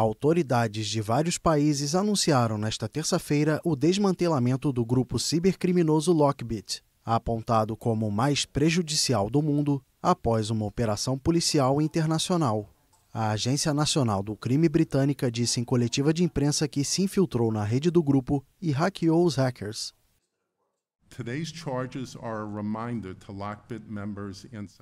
Autoridades de vários países anunciaram nesta terça-feira o desmantelamento do grupo cibercriminoso Lockbit, apontado como o mais prejudicial do mundo após uma operação policial internacional. A Agência Nacional do Crime Britânica disse em coletiva de imprensa que se infiltrou na rede do grupo e hackeou os hackers,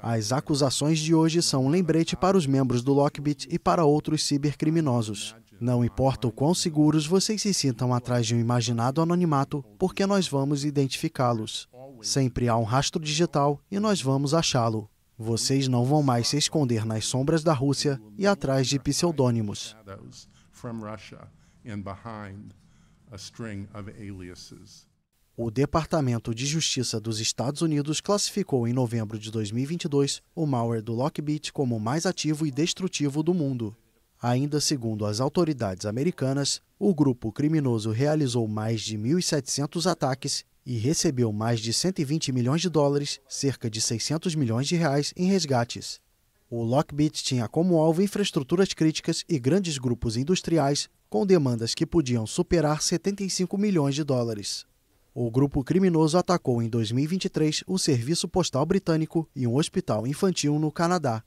as acusações de hoje são um lembrete para os membros do Lockbit e para outros cibercriminosos. Não importa o quão seguros vocês se sintam atrás de um imaginado anonimato, porque nós vamos identificá-los. Sempre há um rastro digital e nós vamos achá-lo. Vocês não vão mais se esconder nas sombras da Rússia e atrás de pseudônimos. O Departamento de Justiça dos Estados Unidos classificou em novembro de 2022 o malware do Lockbit como o mais ativo e destrutivo do mundo. Ainda segundo as autoridades americanas, o grupo criminoso realizou mais de 1.700 ataques e recebeu mais de 120 milhões de dólares, cerca de 600 milhões de reais, em resgates. O Lockbit tinha como alvo infraestruturas críticas e grandes grupos industriais com demandas que podiam superar 75 milhões de dólares. O grupo criminoso atacou em 2023 o Serviço Postal Britânico e um hospital infantil no Canadá.